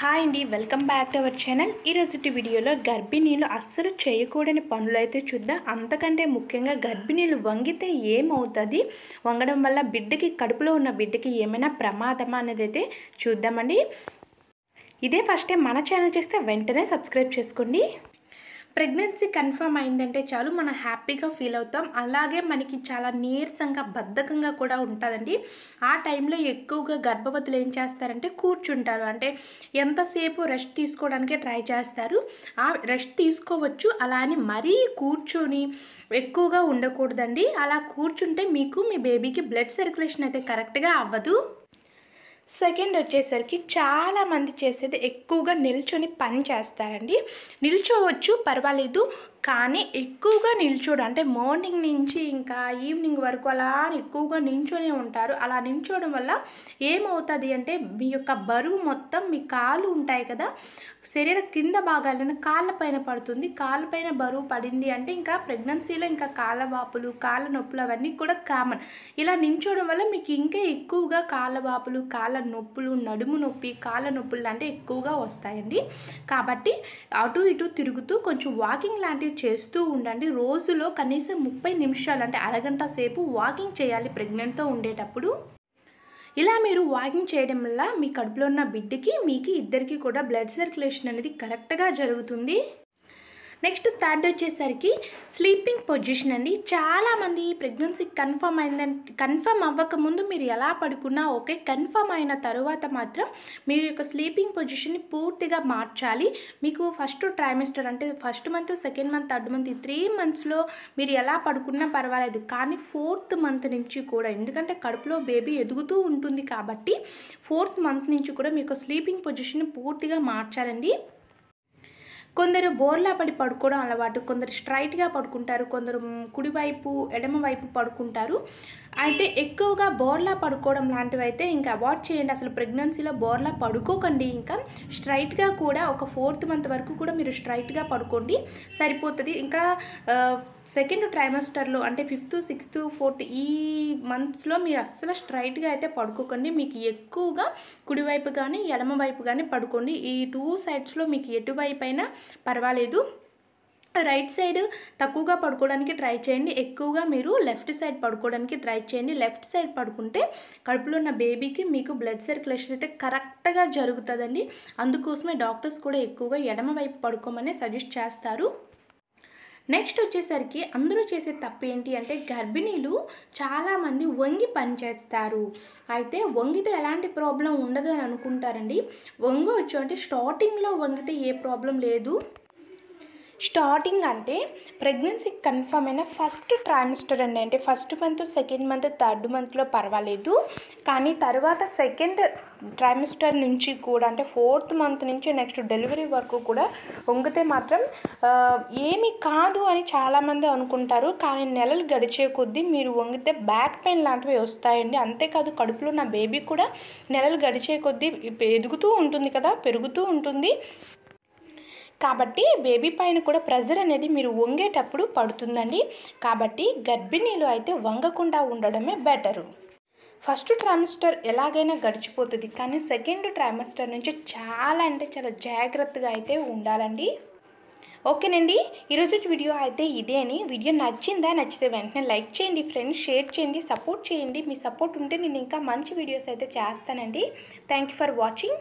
hi అండి welcome back to our channel ఈరోజుటి వీడియోలో గర్భిణీలు అస్సలు చేయకూడని పనులు అయితే చూద్దాం అంతకంటే ముఖ్యంగా గర్భిణీలు వంగితే ఏమవుతుంది వంగడం వల్ల బిడ్డకి కడుపులో ఉన్న బిడ్డకి ఏమైనా ప్రమాదమా అనేది అయితే చూద్దామండి ఇదే ఫస్ట్ టైం మన ఛానల్ చేస్తే వెంటనే సబ్స్క్రైబ్ చేసుకోండి ప్రెగ్నెన్సీ కన్ఫర్మ్ అయిందంటే చాలు మనం హ్యాపీగా ఫీల్ అవుతాం అలాగే మనకి చాలా నీరసంగా బద్ధకంగా కూడా ఉంటుందండి ఆ టైంలో ఎక్కువగా గర్భవతులు ఏం చేస్తారంటే కూర్చుంటారు అంటే ఎంతసేపు రెస్ట్ తీసుకోవడానికే ట్రై చేస్తారు ఆ రెస్ట్ తీసుకోవచ్చు అలా అని మరీ కూర్చొని ఎక్కువగా ఉండకూడదండి అలా కూర్చుంటే మీకు మీ బేబీకి బ్లడ్ సర్క్యులేషన్ అయితే కరెక్ట్గా అవ్వదు సెకండ్ వచ్చేసరికి చాలామంది చేసేది ఎక్కువగా నిల్చొని పని చేస్తారండి నిల్చోవచ్చు పర్వాలేదు కానీ ఎక్కువగా నిల్చోడు అంటే మార్నింగ్ నుంచి ఇంకా ఈవినింగ్ వరకు అలా ఎక్కువగా నిల్చొనే ఉంటారు అలా నిల్చోవడం వల్ల ఏమవుతుంది అంటే మీ యొక్క బరువు మొత్తం మీ కాలు ఉంటాయి కదా శరీర కింద భాగాలను కాళ్ళపైన పడుతుంది కాళ్ళపైన బరువు పడింది అంటే ఇంకా ప్రెగ్నెన్సీలో ఇంకా కాళ్ళ వాపులు కాళ్ళ నొప్పులు అవన్నీ కూడా కామన్ ఇలా నించోడం వల్ల మీకు ఇంకా ఎక్కువగా కాళ్ళ వాపులు కాళ్ళ నొప్పులు నడుము నొప్పి కాళ్ళ నొప్పులు అంటే ఎక్కువగా వస్తాయండి కాబట్టి అటు ఇటు తిరుగుతూ కొంచెం వాకింగ్ లాంటివి చేస్తూ ఉండండి రోజులో కనీసం ముప్పై నిమిషాలు అంటే అరగంట సేపు వాకింగ్ చేయాలి ప్రెగ్నెంట్తో ఉండేటప్పుడు ఇలా మీరు వాకింగ్ చేయడం వల్ల మీ కడుపులో ఉన్న బిడ్డకి మీకు ఇద్దరికి కూడా బ్లడ్ సర్క్యులేషన్ అనేది కరెక్ట్గా జరుగుతుంది నెక్స్ట్ థర్డ్ వచ్చేసరికి స్లీపింగ్ పొజిషన్ అండి చాలామంది ప్రెగ్నెన్సీ కన్ఫర్మ్ అయిందంటే కన్ఫర్మ్ అవ్వకముందు మీరు ఎలా పడుకున్నా ఓకే కన్ఫర్మ్ అయిన తర్వాత మాత్రం మీరు యొక్క స్లీపింగ్ పొజిషన్ని పూర్తిగా మార్చాలి మీకు ఫస్ట్ ట్రైమిస్టర్ అంటే first month second month third month ఈ త్రీ మంత్స్లో మీరు ఎలా పడుకున్నా పర్వాలేదు కానీ ఫోర్త్ మంత్ నుంచి కూడా ఎందుకంటే కడుపులో బేబీ ఎదుగుతూ ఉంటుంది కాబట్టి ఫోర్త్ మంత్ నుంచి కూడా మీకు స్లీపింగ్ పొజిషన్ పూర్తిగా మార్చాలండి కొందరు బోర్లా పడి పడుకోవడం అలవాటు కొందరు స్ట్రైట్గా పడుకుంటారు కొందరు కుడివైపు ఎడమవైపు పడుకుంటారు అయితే ఎక్కువగా బోర్లా పడుకోవడం లాంటివి అయితే ఇంకా అవాయిడ్ చేయండి అసలు ప్రెగ్నెన్సీలో బోర్లా పడుకోకండి ఇంకా స్ట్రైట్గా కూడా ఒక ఫోర్త్ మంత్ వరకు కూడా మీరు స్ట్రైట్గా పడుకోండి సరిపోతుంది ఇంకా సెకండ్ ట్రైమాస్టర్లో అంటే ఫిఫ్త్ సిక్స్త్ ఫోర్త్ ఈ మంత్స్లో మీరు అస్సలు స్ట్రైట్గా అయితే పడుకోకండి మీకు ఎక్కువగా కుడివైపు కానీ ఎడమ వైపు కానీ పడుకోండి ఈ టూ సైడ్స్లో మీకు ఎటువైపు అయినా పర్వాలేదు రైట్ సైడ్ తక్కువగా పడుకోవడానికి ట్రై చేయండి ఎక్కువగా మీరు లెఫ్ట్ సైడ్ పడుకోవడానికి ట్రై చేయండి లెఫ్ట్ సైడ్ పడుకుంటే కడుపులో ఉన్న బేబీకి మీకు బ్లడ్ సర్క్యులేషన్ అయితే కరెక్ట్గా జరుగుతుందండి అందుకోసమే డాక్టర్స్ కూడా ఎక్కువగా ఎడమ వైపు పడుకోమని సజెస్ట్ చేస్తారు నెక్స్ట్ వచ్చేసరికి అందరూ చేసే తప్పు ఏంటి అంటే గర్భిణీలు చాలామంది వంగి పనిచేస్తారు అయితే వంగితే ఎలాంటి ప్రాబ్లం ఉండదు అని అనుకుంటారండి వచ్చు అంటే స్టార్టింగ్లో వంగితే ఏ ప్రాబ్లం లేదు స్టార్టింగ్ అంటే ప్రెగ్నెన్సీ కన్ఫర్మ్ అయిన ఫస్ట్ ట్రైమిస్టర్ అండి అంటే first month second month third మంత్లో పర్వాలేదు కానీ తర్వాత సెకండ్ ట్రైమిస్టర్ నుంచి కూడా అంటే ఫోర్త్ మంత్ నుంచి నెక్స్ట్ డెలివరీ వరకు కూడా వంగితే మాత్రం ఏమి కాదు అని చాలామంది అనుకుంటారు కానీ నెలలు గడిచే కొద్దీ మీరు వంగితే బ్యాక్ పెయిన్ లాంటివి వస్తాయండి అంతేకాదు కడుపులో నా బేబీ కూడా నెలలు గడిచే కొద్దీ ఎదుగుతూ ఉంటుంది కదా పెరుగుతూ ఉంటుంది కాబట్టి బేబీ పైన కూడా ప్రెజర్ అనేది మీరు వంగేటప్పుడు పడుతుందండి కాబట్టి గర్భిణీలు అయితే వంగకుండా ఉండడమే బెటరు ఫస్ట్ ట్రైమిస్టర్ ఎలాగైనా గడిచిపోతుంది కానీ సెకండ్ ట్రైమిస్టర్ నుంచి చాలా అంటే చాలా జాగ్రత్తగా అయితే ఉండాలండి ఓకేనండి ఈరోజు వీడియో అయితే ఇదేని వీడియో నచ్చిందా నచ్చితే వెంటనే లైక్ చేయండి ఫ్రెండ్స్ షేర్ చేయండి సపోర్ట్ చేయండి మీ సపోర్ట్ ఉంటే నేను ఇంకా మంచి వీడియోస్ అయితే చేస్తానండి థ్యాంక్ ఫర్ వాచింగ్